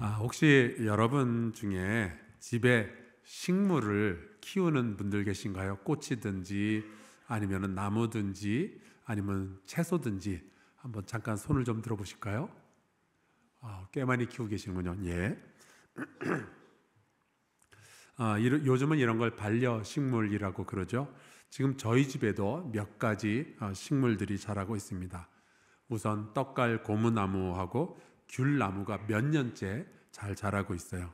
아, 혹시 여러분 중에 집에 식물을 키우는 분들 계신가요? 꽃이든지 아니면 나무든지 아니면 채소든지 한번 잠깐 손을 좀 들어보실까요? 아, 꽤 많이 키우고 계시는군요. 예. 아, 이르, 요즘은 이런 걸 반려식물이라고 그러죠. 지금 저희 집에도 몇 가지 어, 식물들이 자라고 있습니다. 우선 떡갈 고무나무하고 귤나무가 몇 년째 잘 자라고 있어요.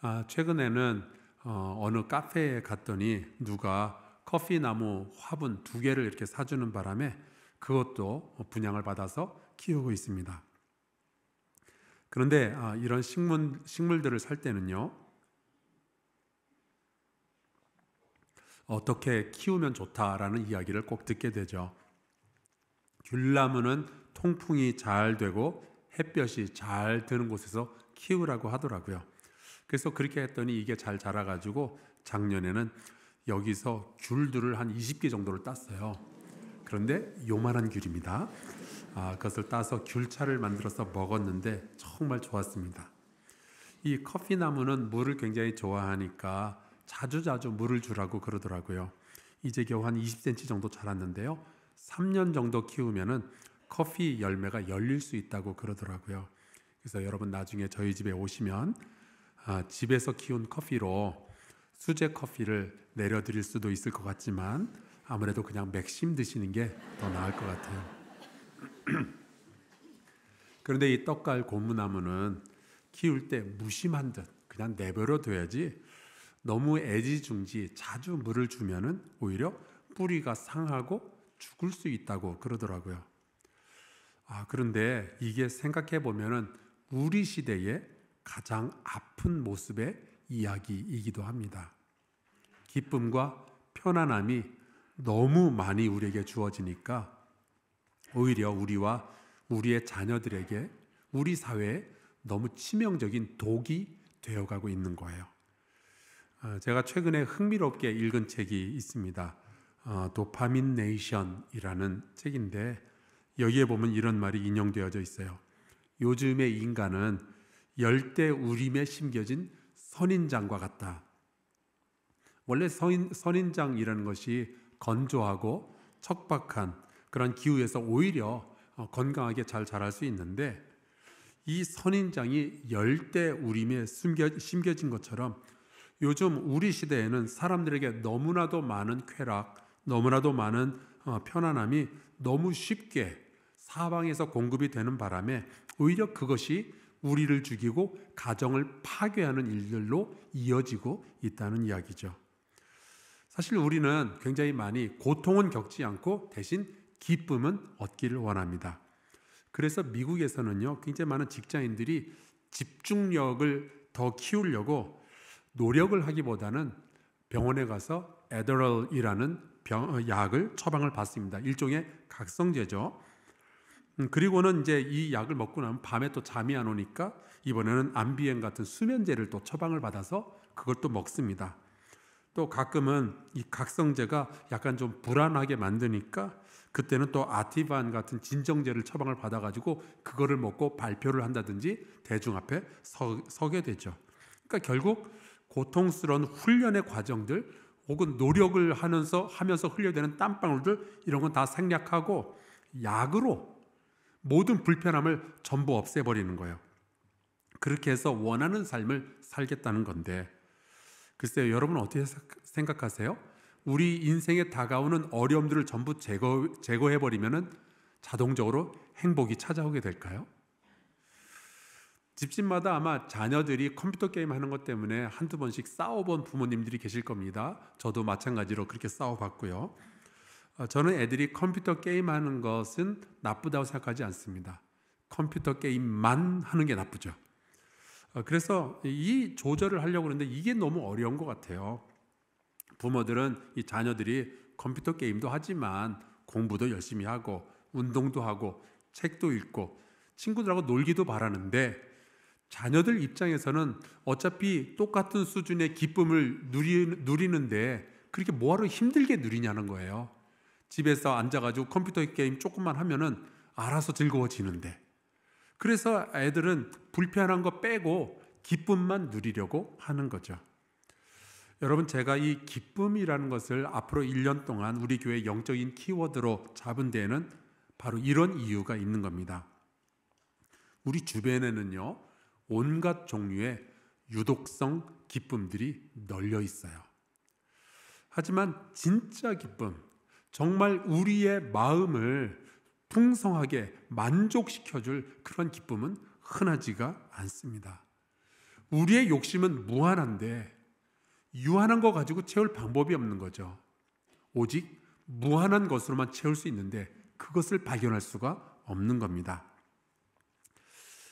아, 최근에는 어, 느 카페에 갔더니 누가 커피나무 화분 두 개를 이렇게 사주는 바람에 그것도 분양을 받아서 키우고 있습니다. 그런데 아, 이런 식물, 식물들을 살 때는요, 어떻게 키우면 좋다라는 이야기를 꼭 듣게 되죠. 귤나무는 통풍이 잘 되고 햇볕이 잘 드는 곳에서 키우라고 하더라고요. 그래서 그렇게 했더니 이게 잘 자라가지고 작년에는 여기서 귤들을 한 20개 정도를 땄어요. 그런데 요만한 귤입니다. 아, 그것을 따서 귤차를 만들어서 먹었는데 정말 좋았습니다. 이 커피나무는 물을 굉장히 좋아하니까 자주자주 자주 물을 주라고 그러더라고요. 이제 겨우 한 20cm 정도 자랐는데요. 3년 정도 키우면은 커피 열매가 열릴 수 있다고 그러더라고요. 그래서 여러분 나중에 저희 집에 오시면 아, 집에서 키운 커피로 수제 커피를 내려드릴 수도 있을 것 같지만 아무래도 그냥 맥심 드시는 게 더 나을 것 같아요. 그런데 이 떡갈 고무나무는 키울 때 무심한 듯 그냥 내버려 둬야지 너무 애지중지 자주 물을 주면은 오히려 뿌리가 상하고 죽을 수 있다고 그러더라고요. 아, 그런데 이게 생각해 보면은 우리 시대의 가장 아픈 모습의 이야기이기도 합니다. 기쁨과 편안함이 너무 많이 우리에게 주어지니까 오히려 우리와 우리의 자녀들에게 우리 사회에 너무 치명적인 독이 되어가고 있는 거예요. 어, 제가 최근에 흥미롭게 읽은 책이 있습니다. 어, 도파민 네이션이라는 책인데 여기에 보면 이런 말이 인용되어져 있어요. 요즘의 인간은 열대 우림에 심겨진 선인장과 같다. 원래 선인, 선인장이라는 것이 건조하고 척박한 그런 기후에서 오히려 어, 건강하게 잘 자랄 수 있는데 이 선인장이 열대 우림에 숨겨, 심겨진 것처럼 요즘 우리 시대에는 사람들에게 너무나도 많은 쾌락, 너무나도 많은 어, 편안함이 너무 쉽게 사방에서 공급이 되는 바람에 오히려 그것이 우리를 죽이고 가정을 파괴하는 일들로 이어지고 있다는 이야기죠. 사실 우리는 굉장히 많이 고통은 겪지 않고 대신 기쁨은 얻기를 원합니다. 그래서 미국에서는요, 굉장히 많은 직장인들이 집중력을 더 키우려고 노력을 하기보다는 병원에 가서 에더럴이라는 어, 약을 처방을 받습니다. 일종의 각성제죠. 음, 그리고는 이제 이 약을 먹고 나면 밤에 또 잠이 안 오니까 이번에는 안비엔 같은 수면제를 또 처방을 받아서 그걸 또 먹습니다. 또 가끔은 이 각성제가 약간 좀 불안하게 만드니까 그때는 또 아티반 같은 진정제를 처방을 받아가지고 그거를 먹고 발표를 한다든지 대중 앞에 서, 게 되죠. 그러니까 결국 고통스러운 훈련의 과정들 혹은 노력을 하면서 하면서 흘려되는 땀방울들 이런 건 다 생략하고 약으로 모든 불편함을 전부 없애버리는 거예요. 그렇게 해서 원하는 삶을 살겠다는 건데, 글쎄요, 여러분 어떻게 생각하세요? 우리 인생에 다가오는 어려움들을 전부 제거, 제거해버리면 자동적으로 행복이 찾아오게 될까요? 집집마다 아마 자녀들이 컴퓨터 게임 하는 것 때문에 한두 번씩 싸워본 부모님들이 계실 겁니다. 저도 마찬가지로 그렇게 싸워봤고요. 어, 저는 애들이 컴퓨터 게임하는 것은 나쁘다고 생각하지 않습니다. 컴퓨터 게임만 하는 게 나쁘죠. 어, 그래서 이 조절을 하려고 하는데 이게 너무 어려운 것 같아요. 부모들은 이 자녀들이 컴퓨터 게임도 하지만 공부도 열심히 하고 운동도 하고 책도 읽고 친구들하고 놀기도 바라는데 자녀들 입장에서는 어차피 똑같은 수준의 기쁨을 누리, 누리는데 그렇게 뭐하러 힘들게 누리냐는 거예요. 집에서 앉아가지고 컴퓨터 게임 조금만 하면은 알아서 즐거워지는데. 그래서 애들은 불편한 거 빼고 기쁨만 누리려고 하는 거죠. 여러분, 제가 이 기쁨이라는 것을 앞으로 1년 동안 우리 교회 영적인 키워드로 잡은 데에는 바로 이런 이유가 있는 겁니다. 우리 주변에는요, 온갖 종류의 유독성 기쁨들이 널려 있어요. 하지만 진짜 기쁨, 정말 우리의 마음을 풍성하게 만족시켜줄 그런 기쁨은 흔하지가 않습니다. 우리의 욕심은 무한한데 유한한 거 가지고 채울 방법이 없는 거죠. 오직 무한한 것으로만 채울 수 있는데 그것을 발견할 수가 없는 겁니다.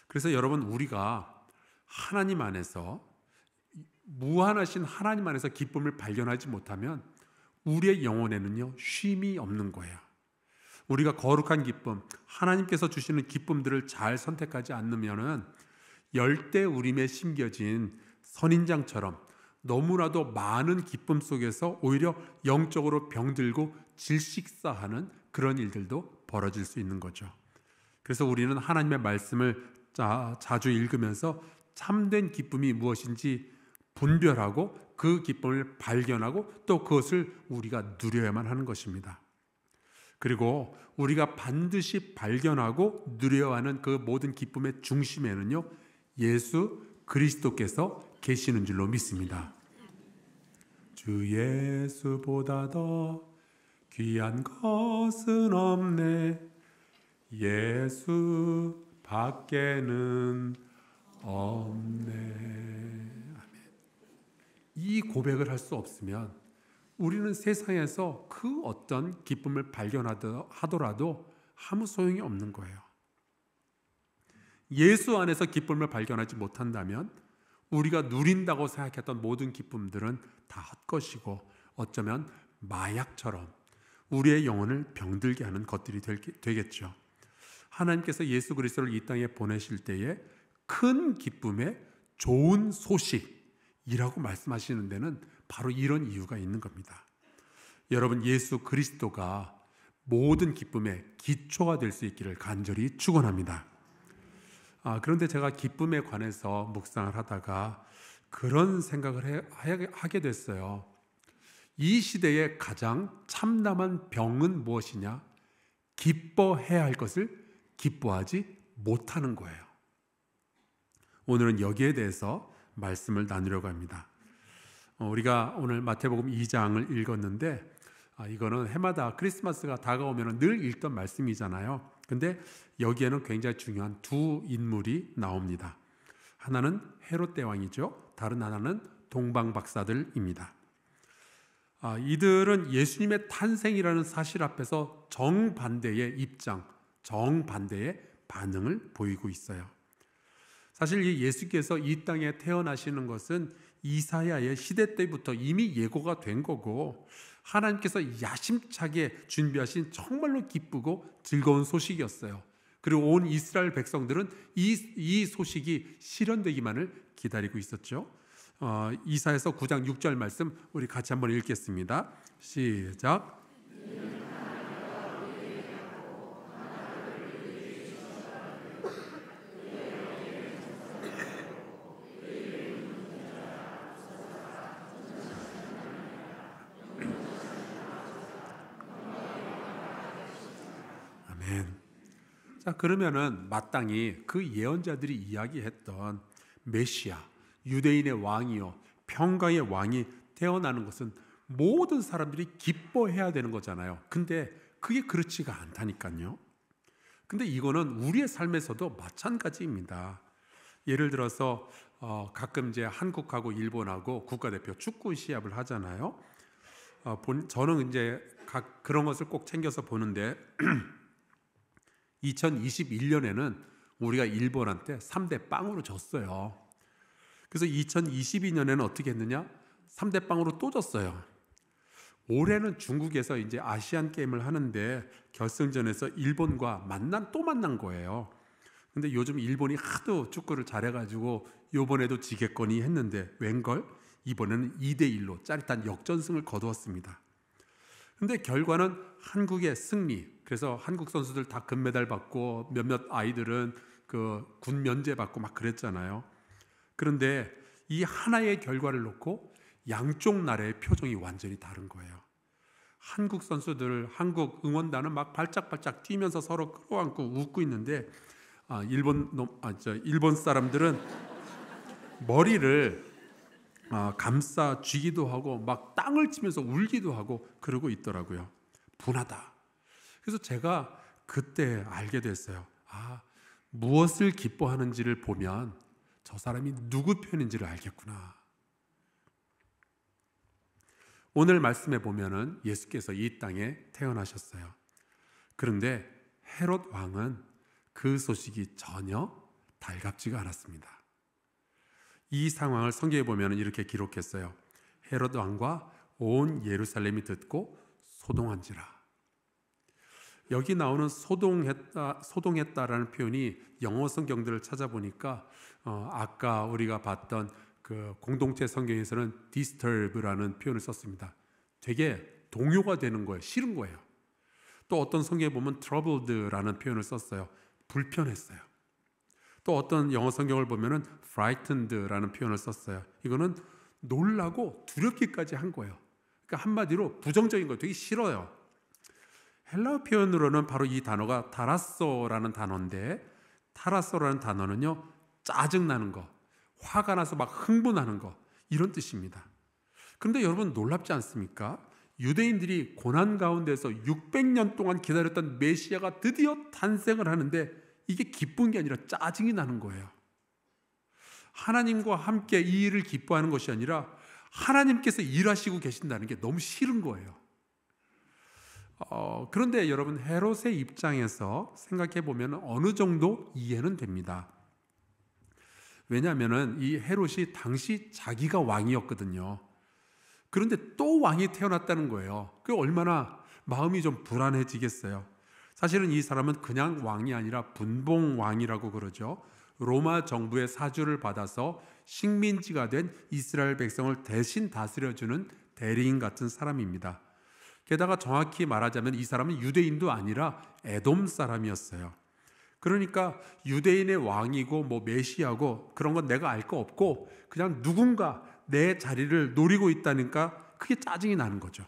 그래서 여러분 우리가 하나님 안에서 무한하신 하나님 안에서 기쁨을 발견하지 못하면 우리의 영혼에는요, 쉼이 없는 거예요. 우리가 거룩한 기쁨, 하나님께서 주시는 기쁨들을 잘 선택하지 않으면은 열대 우림에 심겨진 선인장처럼 너무나도 많은 기쁨 속에서 오히려 영적으로 병들고 질식사하는 그런 일들도 벌어질 수 있는 거죠. 그래서 우리는 하나님의 말씀을 자, 자주 읽으면서 참된 기쁨이 무엇인지 분별하고 그 기쁨을 발견하고 또 그것을 우리가 누려야만 하는 것입니다. 그리고 우리가 반드시 발견하고 누려야 하는 그 모든 기쁨의 중심에는요, 예수 그리스도께서 계시는 줄로 믿습니다. 주 예수보다 더 귀한 것은 없네. 예수 밖에는 없네. 이 고백을 할 수 없으면 우리는 세상에서 그 어떤 기쁨을 발견하더라도 아무 소용이 없는 거예요. 예수 안에서 기쁨을 발견하지 못한다면 우리가 누린다고 생각했던 모든 기쁨들은 다 헛것이고 어쩌면 마약처럼 우리의 영혼을 병들게 하는 것들이 되겠죠. 하나님께서 예수 그리스도를 이 땅에 보내실 때에 큰 기쁨의 좋은 소식 이라고 말씀하시는 데는 바로 이런 이유가 있는 겁니다. 여러분 예수 그리스도가 모든 기쁨의 기초가 될 수 있기를 간절히 축원합니다. 아, 그런데 제가 기쁨에 관해서 묵상을 하다가 그런 생각을 해, 하게 됐어요. 이 시대의 가장 참담한 병은 무엇이냐? 기뻐해야 할 것을 기뻐하지 못하는 거예요. 오늘은 여기에 대해서 말씀을 나누려고 합니다. 어, 우리가 오늘 마태복음 2장을 읽었는데 아, 이거는 해마다 크리스마스가 다가오면 늘 읽던 말씀이잖아요. 근데 여기에는 굉장히 중요한 두 인물이 나옵니다. 하나는 헤롯 대왕이죠. 다른 하나는 동방 박사들입니다. 아, 이들은 예수님의 탄생이라는 사실 앞에서 정반대의 입장, 정반대의 반응을 보이고 있어요. 사실 이 예수께서 이 땅에 태어나시는 것은 이사야의 시대 때부터 이미 예고가 된 거고 하나님께서 야심차게 준비하신 정말로 기쁘고 즐거운 소식이었어요. 그리고 온 이스라엘 백성들은 이, 이 소식이 실현되기만을 기다리고 있었죠. 어, 이사에서 9장 6절 말씀 우리 같이 한번 읽겠습니다. 시작. 아멘. 자, 그러면은 마땅히 그 예언자들이 이야기했던 메시아, 유대인의 왕이요, 평강의 왕이 태어나는 것은 모든 사람들이 기뻐해야 되는 거잖아요. 근데 그게 그렇지가 않다니까요. 근데 이거는 우리의 삶에서도 마찬가지입니다. 예를 들어서 어, 가끔 이제 한국하고 일본하고 국가대표 축구 시합을 하잖아요. 어, 본, 저는 이제 각 그런 것을 꼭 챙겨서 보는데 2021년에는 우리가 일본한테 3대 빵으로 졌어요. 그래서 2022년에는 어떻게 했느냐? 3대 빵으로 또 졌어요. 올해는 중국에서 이제 아시안 게임을 하는데 결승전에서 일본과 만난 또 만난 거예요. 근데 요즘 일본이 하도 축구를 잘해가지고 요번에도 지겠거니 했는데 웬걸 이번에는 2대 1로 짜릿한 역전승을 거두었습니다. 근데 결과는 한국의 승리. 그래서 한국 선수들 다 금메달 받고 몇몇 아이들은 그 군 면제 받고 막 그랬잖아요. 그런데 이 하나의 결과를 놓고 양쪽 나라의 표정이 완전히 다른 거예요. 한국 선수들, 한국 응원단은 막 발짝발짝 뛰면서 서로 끌어안고 웃고 있는데 아, 일본 놈, 아, 저 일본 사람들은 머리를 어, 감싸 쥐기도 하고 막 땅을 치면서 울기도 하고 그러고 있더라고요. 분하다. 그래서 제가 그때 알게 됐어요. 아, 무엇을 기뻐하는지를 보면 저 사람이 누구 편인지를 알겠구나. 오늘 말씀에 보면은 예수께서 이 땅에 태어나셨어요. 그런데 헤롯 왕은 그 소식이 전혀 달갑지가 않았습니다. 이 상황을 성경에 보면 이렇게 기록했어요. 헤롯 왕과 온 예루살렘이 듣고 소동한지라. 여기 나오는 소동했다, 소동했다라는 표현이 영어 성경들을 찾아보니까 어, 아까 우리가 봤던 그 공동체 성경에서는 disturb라는 표현을 썼습니다. 되게 동요가 되는 거예요. 싫은 거예요. 또 어떤 성경에 보면 troubled라는 표현을 썼어요. 불편했어요. 또 어떤 영어 성경을 보면은 frightened라는 표현을 썼어요. 이거는 놀라고 두렵기까지 한 거예요. 그러니까 한마디로 부정적인 거 되게 싫어요. 헬라어 표현으로는 바로 이 단어가 다라소라는 단어인데 타라소라는 단어는요 짜증나는 거, 화가 나서 막 흥분하는 거 이런 뜻입니다. 그런데 여러분 놀랍지 않습니까? 유대인들이 고난 가운데서 600년 동안 기다렸던 메시아가 드디어 탄생을 하는데 이게 기쁜 게 아니라 짜증이 나는 거예요. 하나님과 함께 이 일을 기뻐하는 것이 아니라 하나님께서 일하시고 계신다는 게 너무 싫은 거예요. 어, 그런데 여러분 헤롯의 입장에서 생각해 보면 어느 정도 이해는 됩니다. 왜냐하면은 이 헤롯이 당시 자기가 왕이었거든요. 그런데 또 왕이 태어났다는 거예요. 그 얼마나 마음이 좀 불안해지겠어요. 사실은 이 사람은 그냥 왕이 아니라 분봉왕이라고 그러죠. 로마 정부의 사주를 받아서 식민지가 된 이스라엘 백성을 대신 다스려주는 대리인 같은 사람입니다. 게다가 정확히 말하자면 이 사람은 유대인도 아니라 에돔 사람이었어요. 그러니까 유대인의 왕이고 뭐메시하고 그런 건 내가 알 거 없고 그냥 누군가 내 자리를 노리고 있다니까 크게 짜증이 나는 거죠.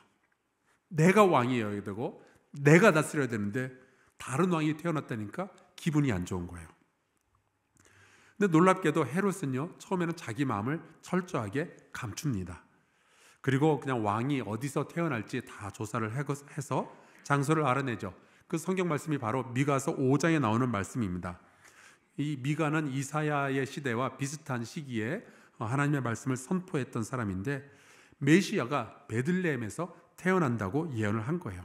내가 왕이어야 되고 내가 다스려야 되는데 다른 왕이 태어났다니까 기분이 안 좋은 거예요. 근데 놀랍게도 헤롯은요, 처음에는 자기 마음을 철저하게 감춥니다. 그리고 그냥 왕이 어디서 태어날지 다 조사를 해서 장소를 알아내죠. 그 성경 말씀이 바로 미가서 5장에 나오는 말씀입니다. 이 미가는 이사야의 시대와 비슷한 시기에 하나님의 말씀을 선포했던 사람인데 메시아가 베들레헴에서 태어난다고 예언을 한 거예요.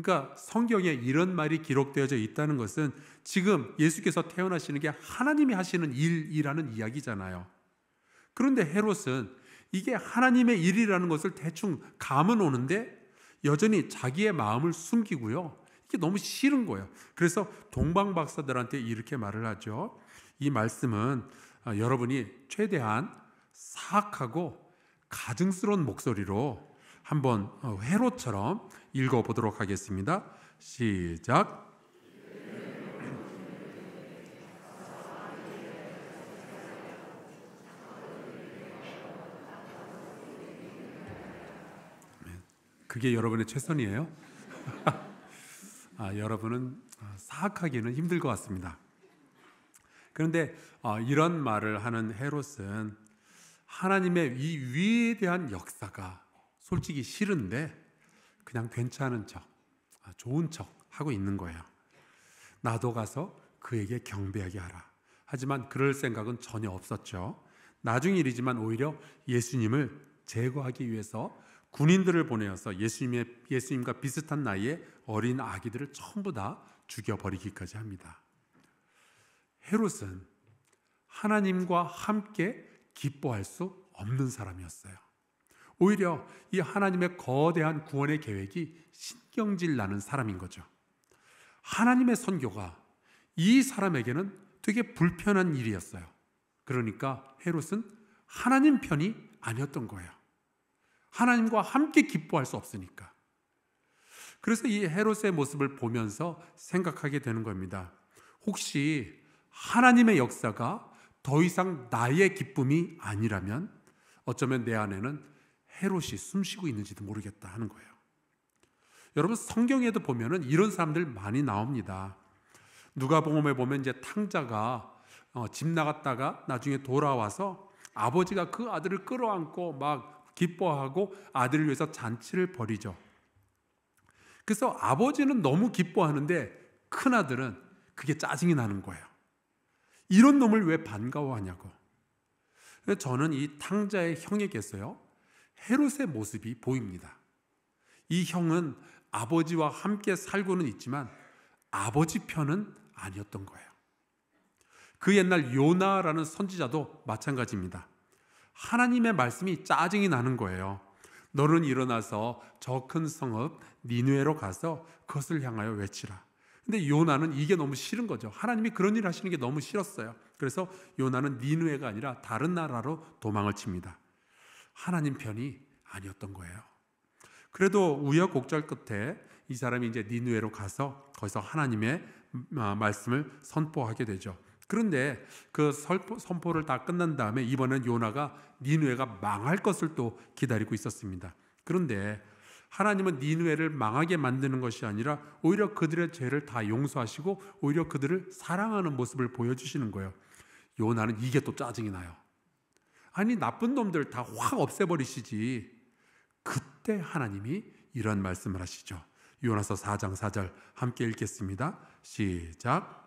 그러니까 성경에 이런 말이 기록되어져 있다는 것은 지금 예수께서 태어나시는 게 하나님이 하시는 일이라는 이야기잖아요. 그런데 헤롯은 이게 하나님의 일이라는 것을 대충 감은 오는데 여전히 자기의 마음을 숨기고요. 이게 너무 싫은 거예요. 그래서 동방 박사들한테 이렇게 말을 하죠. 이 말씀은 아, 여러분이 최대한 사악하고 가증스러운 목소리로 한번 어, 회로처럼 읽어 보도록 하겠습니다. 시작. 그게 여러분의 최선이에요. 아, 여러분은 아, 사악하기는 힘들 것 같습니다. 그런데 어, 이런 말을 하는 헤롯은 하나님의 이위 대한 역사가 솔직히 싫은데 그냥 괜찮은 척, 아, 좋은 척 하고 있는 거예요. 나도 가서 그에게 경배하게 하라. 하지만 그럴 생각은 전혀 없었죠. 나중 일이지만 오히려 예수님을 제거하기 위해서 군인들을 보내어서 예수님의, 예수님과 비슷한 나이에 어린 아기들을 전부 다 죽여버리기까지 합니다. 헤롯은 하나님과 함께 기뻐할 수 없는 사람이었어요. 오히려 이 하나님의 거대한 구원의 계획이 신경질 나는 사람인 거죠. 하나님의 선교가 이 사람에게는 되게 불편한 일이었어요. 그러니까 헤롯은 하나님 편이 아니었던 거예요. 하나님과 함께 기뻐할 수 없으니까. 그래서 이 헤롯의 모습을 보면서 생각하게 되는 겁니다. 혹시 하나님의 역사가 더 이상 나의 기쁨이 아니라면 어쩌면 내 안에는 헤롯이 숨쉬고 있는지도 모르겠다 하는 거예요. 여러분 성경에도 보면은 이런 사람들 많이 나옵니다. 누가복음에 보면 이제 탕자가 어, 집 나갔다가 나중에 돌아와서 아버지가 그 아들을 끌어안고 막 기뻐하고 아들을 위해서 잔치를 벌이죠. 그래서 아버지는 너무 기뻐하는데 큰 아들은 그게 짜증이 나는 거예요. 이런 놈을 왜 반가워하냐고. 저는 이 탕자의 형에게서요. 헤롯의 모습이 보입니다. 이 형은 아버지와 함께 살고는 있지만 아버지 편은 아니었던 거예요. 그 옛날 요나라는 선지자도 마찬가지입니다. 하나님의 말씀이 짜증이 나는 거예요. 너는 일어나서 저 큰 성읍 니누에로 가서 그것을 향하여 외치라. 근데 요나는 이게 너무 싫은 거죠. 하나님이 그런 일 하시는 게 너무 싫었어요. 그래서 요나는 니누에가 아니라 다른 나라로 도망을 칩니다. 하나님 편이 아니었던 거예요. 그래도 우여곡절 끝에 이 사람이 이제 니누에로 가서 거기서 하나님의 말씀을 선포하게 되죠. 그런데 그 선포를 다 끝난 다음에 이번엔 요나가 니누에가 망할 것을 또 기다리고 있었습니다. 그런데 하나님은 니누에를 망하게 만드는 것이 아니라 오히려 그들의 죄를 다 용서하시고 오히려 그들을 사랑하는 모습을 보여주시는 거예요. 요나는 이게 또 짜증이 나요. 아니, 나쁜 놈들 다 확 없애버리시지. 그때 하나님이 이런 말씀을 하시죠. 요나서 4장 4절 함께 읽겠습니다. 시작.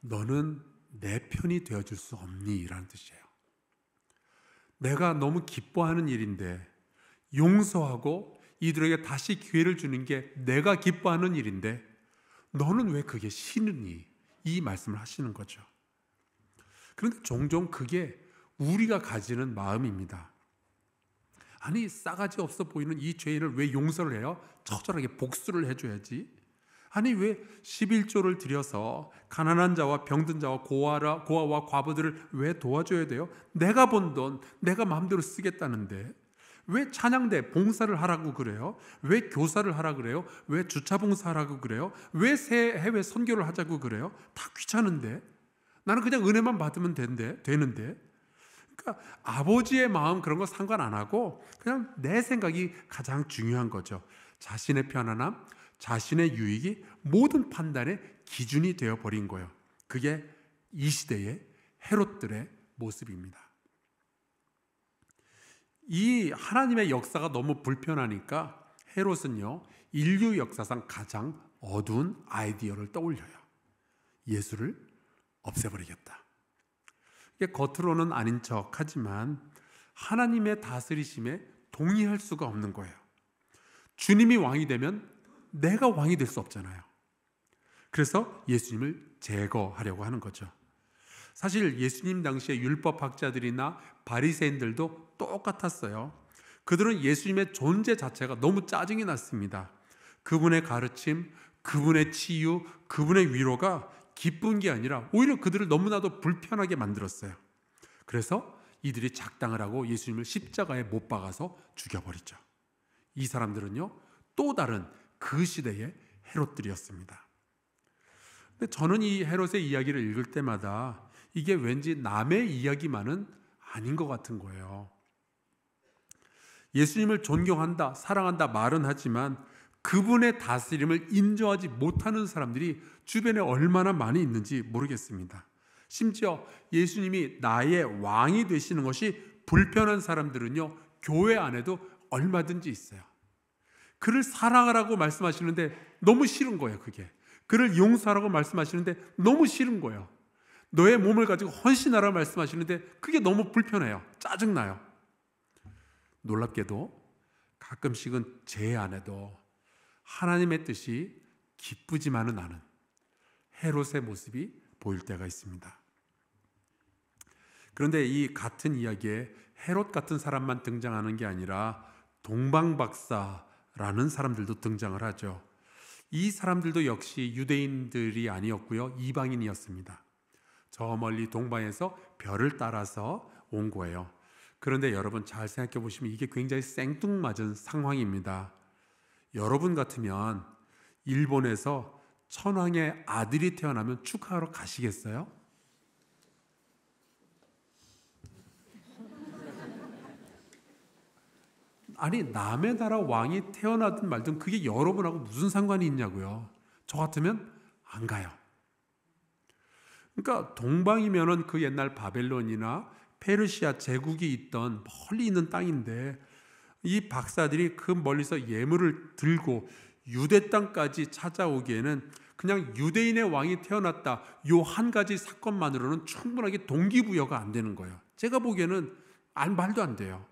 너는 내 편이 되어줄 수 없니? 라는 뜻이에요. 내가 너무 기뻐하는 일인데 용서하고 이들에게 다시 기회를 주는 게 내가 기뻐하는 일인데 너는 왜 그게 싫으니? 이 말씀을 하시는 거죠. 그런데 종종 그게 우리가 가지는 마음입니다. 아니, 싸가지 없어 보이는 이 죄인을 왜 용서를 해요? 처절하게 복수를 해줘야지. 아니, 왜 11조를 들여서 가난한 자와 병든 자와 고아라, 고아와 과부들을 왜 도와줘야 돼요? 내가 번 돈, 내가 마음대로 쓰겠다는데. 왜 찬양대 봉사를 하라고 그래요? 왜 교사를 하라 그래요? 왜 주차 봉사하라고 그래요? 왜 해외 선교를 하자고 그래요? 다 귀찮은데 나는 그냥 은혜만 받으면 된대, 되는데 그러니까 아버지의 마음 그런 거 상관 안 하고 그냥 내 생각이 가장 중요한 거죠. 자신의 편안함, 자신의 유익이 모든 판단의 기준이 되어 버린 거예요. 그게 이 시대의 헤롯들의 모습입니다. 이 하나님의 역사가 너무 불편하니까 헤롯은요, 인류 역사상 가장 어두운 아이디어를 떠올려요. 예수를 없애버리겠다. 이게 겉으로는 아닌 척 하지만 하나님의 다스리심에 동의할 수가 없는 거예요. 주님이 왕이 되면 내가 왕이 될 수 없잖아요. 그래서 예수님을 제거하려고 하는 거죠. 사실 예수님 당시에 율법학자들이나 바리새인들도 똑같았어요. 그들은 예수님의 존재 자체가 너무 짜증이 났습니다. 그분의 가르침, 그분의 치유, 그분의 위로가 기쁜 게 아니라 오히려 그들을 너무나도 불편하게 만들었어요. 그래서 이들이 작당을 하고 예수님을 십자가에 못 박아서 죽여버리죠. 이 사람들은요, 또 다른 그 시대의 헤롯들이었습니다. 근데 저는 이 헤롯의 이야기를 읽을 때마다 이게 왠지 남의 이야기만은 아닌 것 같은 거예요. 예수님을 존경한다, 사랑한다 말은 하지만 그분의 다스림을 인정하지 못하는 사람들이 주변에 얼마나 많이 있는지 모르겠습니다. 심지어 예수님이 나의 왕이 되시는 것이 불편한 사람들은요, 교회 안에도 얼마든지 있어요. 그를 사랑하라고 말씀하시는데 너무 싫은 거예요, 그게. 그를 용서하라고 말씀하시는데 너무 싫은 거예요. 너의 몸을 가지고 헌신하라고 말씀하시는데 그게 너무 불편해요. 짜증나요. 놀랍게도 가끔씩은 제 안에도 하나님의 뜻이 기쁘지만은 않은 헤롯의 모습이 보일 때가 있습니다. 그런데 이 같은 이야기에 헤롯 같은 사람만 등장하는 게 아니라 동방박사라는 사람들도 등장을 하죠. 이 사람들도 역시 유대인들이 아니었고요. 이방인이었습니다. 저 멀리 동방에서 별을 따라서 온 거예요. 그런데 여러분 잘 생각해 보시면 이게 굉장히 생뚱맞은 상황입니다. 여러분 같으면 일본에서 천황의 아들이 태어나면 축하하러 가시겠어요? 아니 남의 나라 왕이 태어나든 말든 그게 여러분하고 무슨 상관이 있냐고요. 저 같으면 안 가요. 그러니까 동방이면은 그 옛날 바벨론이나 페르시아 제국이 있던 멀리 있는 땅인데 이 박사들이 그 멀리서 예물을 들고 유대 땅까지 찾아오기에는 그냥 유대인의 왕이 태어났다 요 한 가지 사건만으로는 충분하게 동기부여가 안 되는 거예요. 제가 보기에는 안 말도 안 돼요.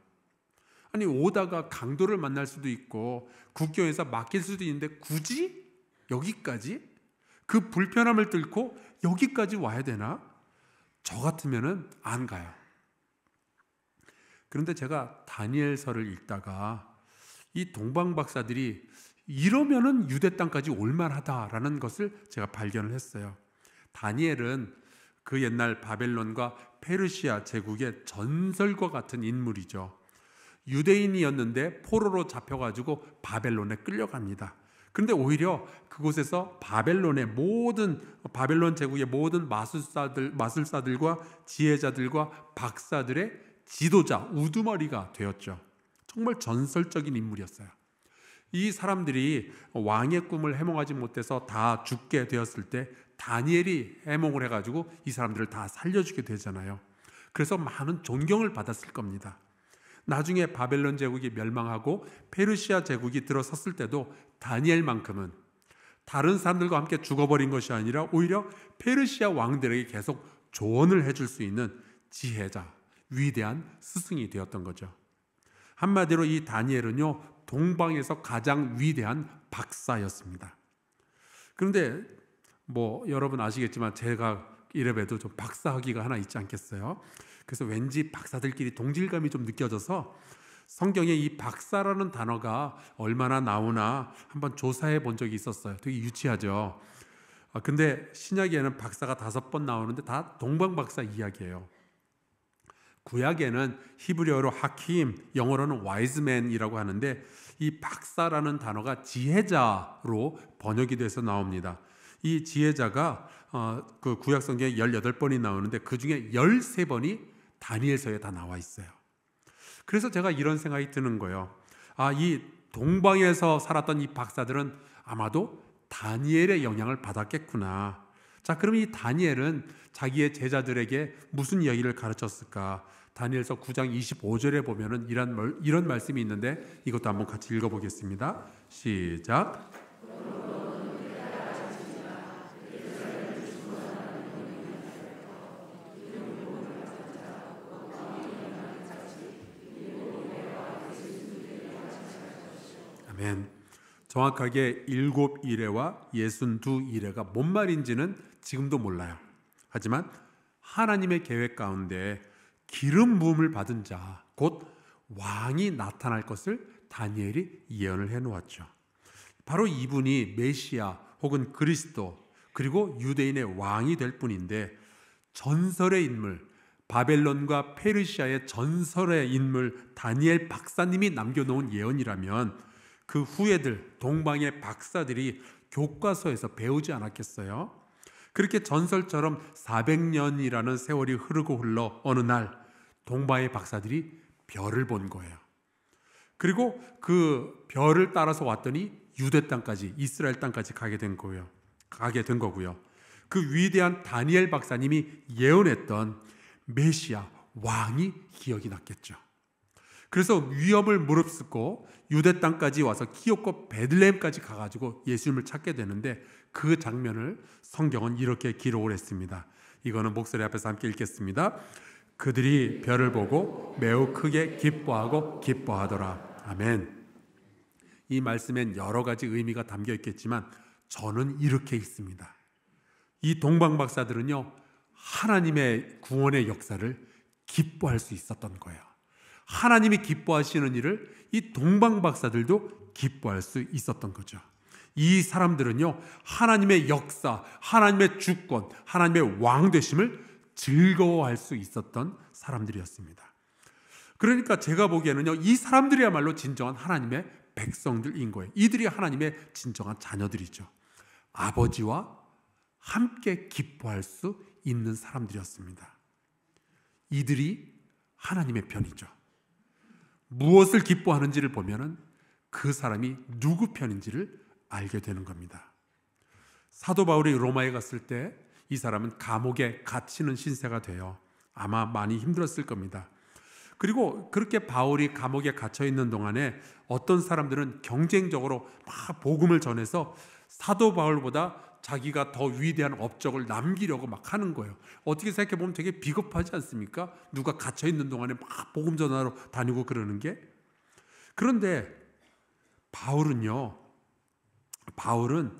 아니 오다가 강도를 만날 수도 있고 국경에서 막힐 수도 있는데 굳이 여기까지 그 불편함을 뚫고 여기까지 와야 되나? 저 같으면은 안 가요. 그런데 제가 다니엘서를 읽다가 이 동방 박사들이 이러면은 유대 땅까지 올만하다라는 것을 제가 발견을 했어요. 다니엘은 그 옛날 바벨론과 페르시아 제국의 전설과 같은 인물이죠. 유대인이었는데 포로로 잡혀가지고 바벨론에 끌려갑니다. 그런데 오히려 그곳에서 바벨론의 모든 바벨론 제국의 모든 마술사들 마술사들과 지혜자들과 박사들의 지도자, 우두머리가 되었죠. 정말 전설적인 인물이었어요. 이 사람들이 왕의 꿈을 해몽하지 못해서 다 죽게 되었을 때 다니엘이 해몽을 해가지고 이 사람들을 다 살려주게 되잖아요. 그래서 많은 존경을 받았을 겁니다. 나중에 바벨론 제국이 멸망하고 페르시아 제국이 들어섰을 때도 다니엘만큼은 다른 사람들과 함께 죽어버린 것이 아니라 오히려 페르시아 왕들에게 계속 조언을 해줄 수 있는 지혜자, 위대한 스승이 되었던 거죠. 한마디로 이 다니엘은요, 동방에서 가장 위대한 박사였습니다. 그런데 뭐 여러분 아시겠지만 제가 이래봬도 좀 박사학위가 하나 있지 않겠어요? 그래서 왠지 박사들끼리 동질감이 좀 느껴져서 성경에 이 박사라는 단어가 얼마나 나오나 한번 조사해 본 적이 있었어요. 되게 유치하죠. 아, 근데 신약에는 박사가 다섯 번 나오는데 다 동방박사 이야기예요. 구약에는 히브리어로 하킴, 영어로는 와이즈맨이라고 하는데 이 박사라는 단어가 지혜자로 번역이 돼서 나옵니다. 이 지혜자가 어, 그 구약 성경에 18번이 나오는데 그 중에 13번이 다니엘서에 다 나와 있어요. 그래서 제가 이런 생각이 드는 거예요. 아, 이 동방에서 살았던 이 박사들은 아마도 다니엘의 영향을 받았겠구나. 자, 그럼 이 다니엘은 자기의 제자들에게 무슨 이야기를 가르쳤을까? 다니엘서 9장 25절에 보면은 이런 이런 말씀이 있는데 이것도 한번 같이 읽어 보겠습니다. 시작. 아멘. 정확하게 일곱 이레와 예순 두 이레가 뭔 말인지는 지금도 몰라요. 하지만 하나님의 계획 가운데 기름 부음을 받은 자, 곧 왕이 나타날 것을 다니엘이 예언을 해 놓았죠. 바로 이분이 메시아 혹은 그리스도 그리고 유대인의 왕이 될 뿐인데 전설의 인물 바벨론과 페르시아의 전설의 인물 다니엘 박사님이 남겨놓은 예언이라면 그 후예들 동방의 박사들이 교과서에서 배우지 않았겠어요? 그렇게 전설처럼 400년이라는 세월이 흐르고 흘러 어느 날 동바의 박사들이 별을 본 거예요. 그리고 그 별을 따라서 왔더니 유대 땅까지 이스라엘 땅까지 가게 된 거예요. 가게 된 거고요. 그 위대한 다니엘 박사님이 예언했던 메시아 왕이 기억이 났겠죠. 그래서 위험을 무릅쓰고 유대 땅까지 와서 키오코 베들레헴까지 가가지고 예수님을 찾게 되는데 그 장면을 성경은 이렇게 기록을 했습니다. 이거는 목소리 앞에서 함께 읽겠습니다. 그들이 별을 보고 매우 크게 기뻐하고 기뻐하더라. 아멘. 이 말씀엔 여러 가지 의미가 담겨 있겠지만 저는 이렇게 읽습니다. 이 동방 박사들은요. 하나님의 구원의 역사를 기뻐할 수 있었던 거예요. 하나님이 기뻐하시는 일을 이 동방 박사들도 기뻐할 수 있었던 거죠. 이 사람들은요, 하나님의 역사, 하나님의 주권, 하나님의 왕되심을 즐거워할 수 있었던 사람들이었습니다. 그러니까 제가 보기에는요, 이 사람들이야말로 진정한 하나님의 백성들인 거예요. 이들이 하나님의 진정한 자녀들이죠. 아버지와 함께 기뻐할 수 있는 사람들이었습니다. 이들이 하나님의 편이죠. 무엇을 기뻐하는지를 보면은 그 사람이 누구 편인지를 알게 되는 겁니다. 사도 바울이 로마에 갔을 때 이 사람은 감옥에 갇히는 신세가 되어 아마 많이 힘들었을 겁니다. 그리고 그렇게 바울이 감옥에 갇혀 있는 동안에 어떤 사람들은 경쟁적으로 막 복음을 전해서 사도 바울보다 자기가 더 위대한 업적을 남기려고 막 하는 거예요. 어떻게 생각해 보면 되게 비겁하지 않습니까? 누가 갇혀 있는 동안에 막 복음 전하러 다니고 그러는 게. 그런데 바울은요. 바울은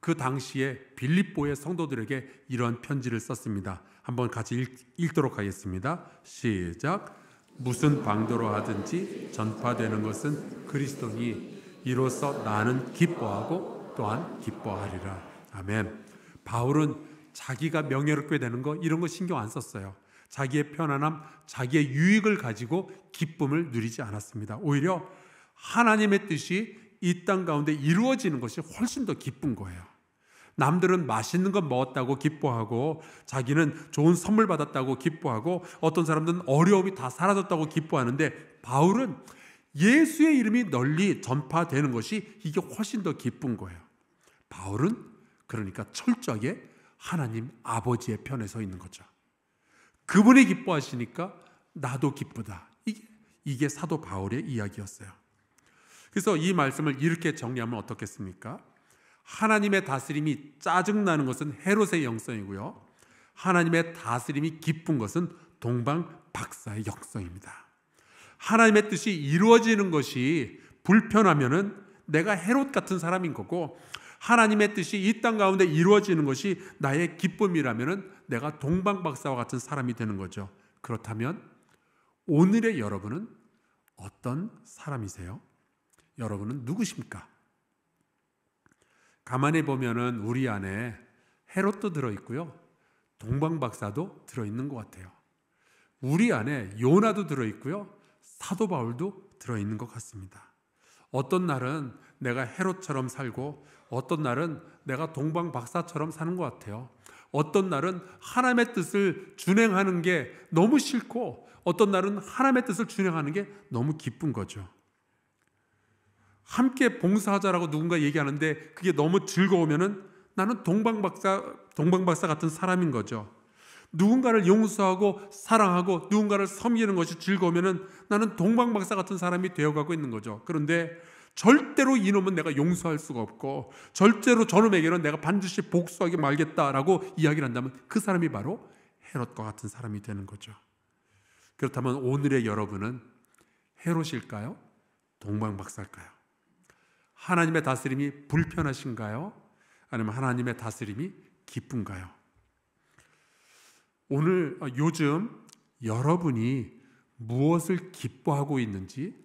그 당시에 빌립보의 성도들에게 이런 편지를 썼습니다. 한번 같이 읽, 도록 하겠습니다. 시작. 무슨 방도로 하든지 전파되는 것은 그리스도니 이로써 나는 기뻐하고 또한 기뻐하리라. 아멘. 바울은 자기가 명예롭게 되는 거 이런 거 신경 안 썼어요. 자기의 편안함, 자기의 유익을 가지고 기쁨을 누리지 않았습니다. 오히려 하나님의 뜻이 이땅 가운데 이루어지는 것이 훨씬 더 기쁜 거예요. 남들은 맛있는 것 먹었다고 기뻐하고 자기는 좋은 선물 받았다고 기뻐하고 어떤 사람들은 어려움이 다 사라졌다고 기뻐하는데 바울은 예수의 이름이 널리 전파되는 것이 이게 훨씬 더 기쁜 거예요. 바울은 그러니까 철저하게 하나님 아버지의 편에 서 있는 거죠. 그분이 기뻐하시니까 나도 기쁘다. 이게, 이게 사도 바울의 이야기였어요. 그래서 이 말씀을 이렇게 정리하면 어떻겠습니까? 하나님의 다스림이 짜증나는 것은 헤롯의 영성이고요. 하나님의 다스림이 기쁜 것은 동방 박사의 역성입니다. 하나님의 뜻이 이루어지는 것이 불편하면은 내가 헤롯 같은 사람인 거고 하나님의 뜻이 이 땅 가운데 이루어지는 것이 나의 기쁨이라면은 내가 동방 박사와 같은 사람이 되는 거죠. 그렇다면 오늘의 여러분은 어떤 사람이세요? 여러분은 누구십니까? 가만히 보면은 우리 안에 헤롯도 들어있고요. 동방박사도 들어있는 것 같아요. 우리 안에 요나도 들어있고요. 사도 바울도 들어있는 것 같습니다. 어떤 날은 내가 헤롯처럼 살고 어떤 날은 내가 동방박사처럼 사는 것 같아요. 어떤 날은 하나님의 뜻을 준행하는 게 너무 싫고 어떤 날은 하나님의 뜻을 준행하는 게 너무 기쁜 거죠. 함께 봉사하자라고 누군가 얘기하는데 그게 너무 즐거우면은 나는 동방박사 동방박사 같은 사람인 거죠. 누군가를 용서하고 사랑하고 누군가를 섬기는 것이 즐거우면은 나는 동방박사 같은 사람이 되어가고 있는 거죠. 그런데 절대로 이놈은 내가 용서할 수가 없고 절대로 저놈에게는 내가 반드시 복수하게 말겠다라고 이야기를 한다면 그 사람이 바로 헤롯과 같은 사람이 되는 거죠. 그렇다면 오늘의 여러분은 헤롯일까요? 동방박사일까요? 하나님의 다스림이 불편하신가요? 아니면 하나님의 다스림이 기쁜가요? 오늘 어, 요즘 여러분이 무엇을 기뻐하고 있는지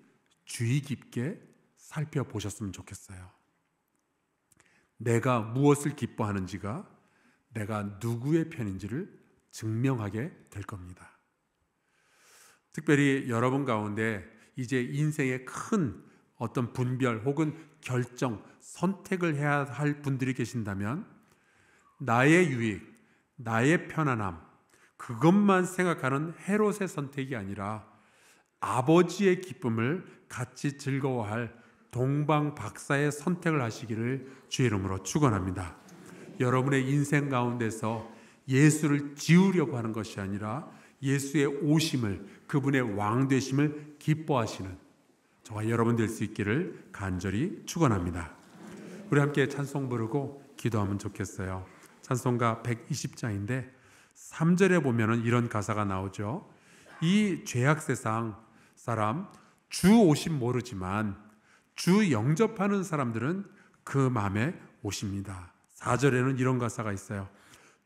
주의 깊게 살펴보셨으면 좋겠어요. 내가 무엇을 기뻐하는지가 내가 누구의 편인지를 증명하게 될 겁니다. 특별히 여러분 가운데 이제 인생의 큰 어떤 분별 혹은 결정, 선택을 해야 할 분들이 계신다면 나의 유익, 나의 편안함, 그것만 생각하는 헤롯의 선택이 아니라 아버지의 기쁨을 같이 즐거워할 동방 박사의 선택을 하시기를 주의 이름으로 축원합니다. 여러분의 인생 가운데서 예수를 지우려고 하는 것이 아니라 예수의 오심을 그분의 왕 되심을 기뻐하시는 저와 여러분 될 수 있기를 간절히 축원합니다. 우리 함께 찬송 부르고 기도하면 좋겠어요. 찬송가 120장인데 3절에 보면은 이런 가사가 나오죠. 이 죄악 세상 사람 주 오심 모르지만 주 영접하는 사람들은 그 마음에 오십니다. 4절에는 이런 가사가 있어요.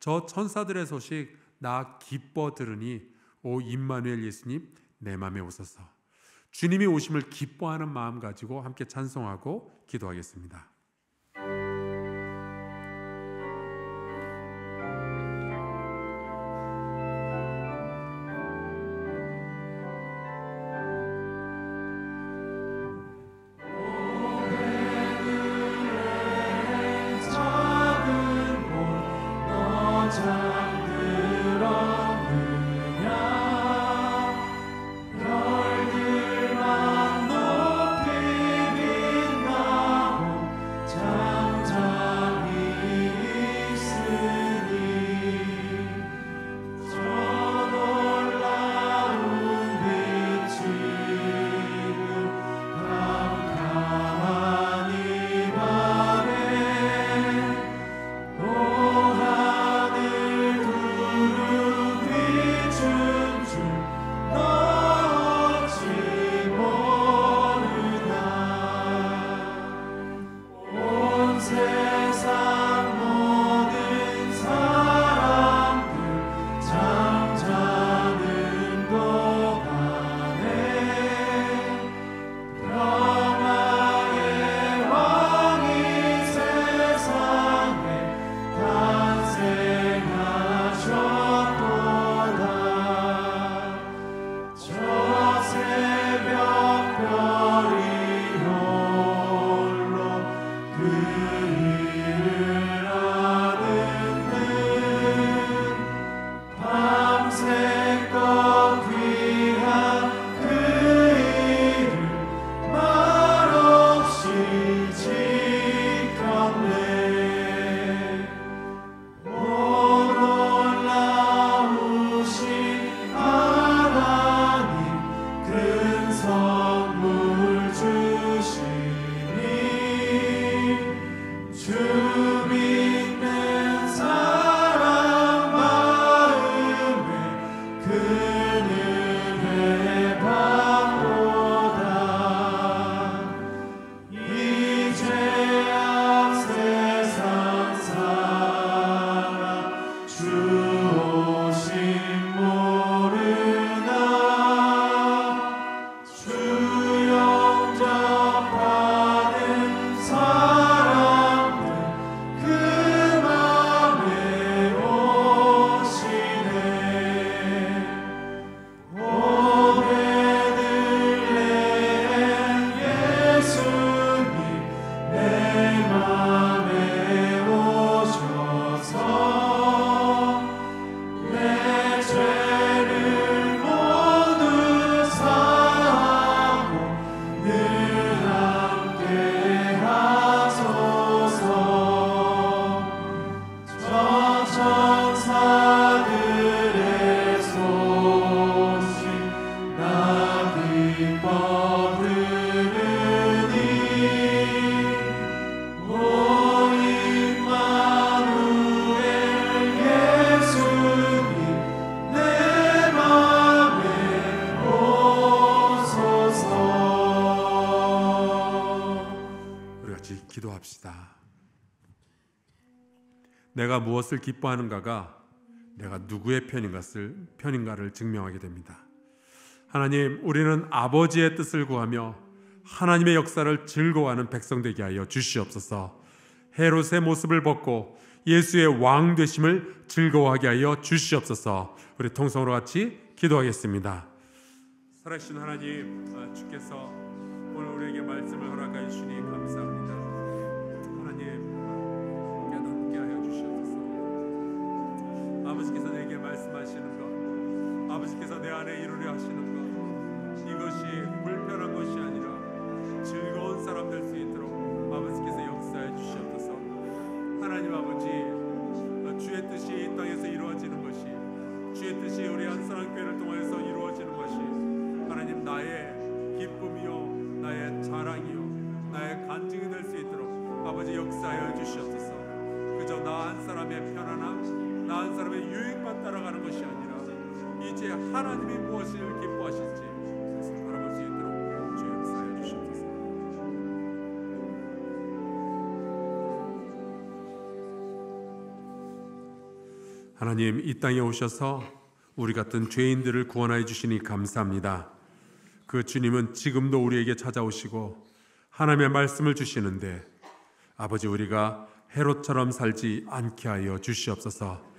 저 천사들의 소식 나 기뻐 들으니 오 임마누엘 예수님 내 마음에 오소서. 주님이 오심을 기뻐하는 마음 가지고 함께 찬송하고 기도하겠습니다. 내가 무엇을 기뻐하는가가 내가 누구의 편인가를, 편인가를 증명하게 됩니다. 하나님, 우리는 아버지의 뜻을 구하며 하나님의 역사를 즐거워하는 백성 되게 하여 주시옵소서. 헤롯의 모습을 벗고 예수의 왕 되심을 즐거워하게 하여 주시옵소서. 우리 통성으로 같이 기도하겠습니다. 살아계신 하나님, 아, 주께서 오늘 우리에게 말씀을 허락하여 주시니 감사합니다. 아버지께서 내게 말씀하시는 것, 아버지께서 내 안에 이루려 하시는 것, 이것이 불편한 것이 아니라 즐거운 사람 될 수 있도록 아버지께서 역사해 주시옵소서. 하나님 아버지, 어, 주의 뜻이 이 땅에서 이루어지는 것이, 주의 뜻이 우리 한사람교회를 통해서 이루어지는 것이, 하나님 나의 기쁨이요, 나의 자랑이요, 나의 간증이 될 수 있도록 아버지 역사하여 주시옵소서. 그저 나 한 사람의 편안함, 나은 사람의 유익만 따라가는 것이 아니라 이제 하나님이 무엇을 기뻐하실지 그것을 바라도주 역사해 주시옵소 하나님 이 땅에 오셔서 우리 같은 죄인들을 구원하여 주시니 감사합니다. 그 주님은 지금도 우리에게 찾아오시고 하나님의 말씀을 주시는데 아버지 우리가 헤롯처럼 살지 않게 하여 주시옵소서.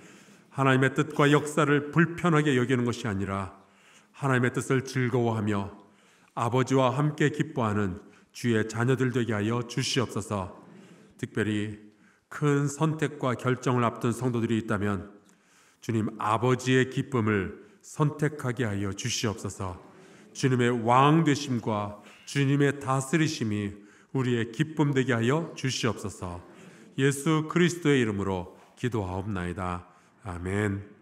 하나님의 뜻과 역사를 불편하게 여기는 것이 아니라 하나님의 뜻을 즐거워하며 아버지와 함께 기뻐하는 주의 자녀들 되게 하여 주시옵소서. 특별히 큰 선택과 결정을 앞둔 성도들이 있다면 주님 아버지의 기쁨을 선택하게 하여 주시옵소서. 주님의 왕 되심과 주님의 다스리심이 우리의 기쁨 되게 하여 주시옵소서. 예수 그리스도의 이름으로 기도하옵나이다. 아멘.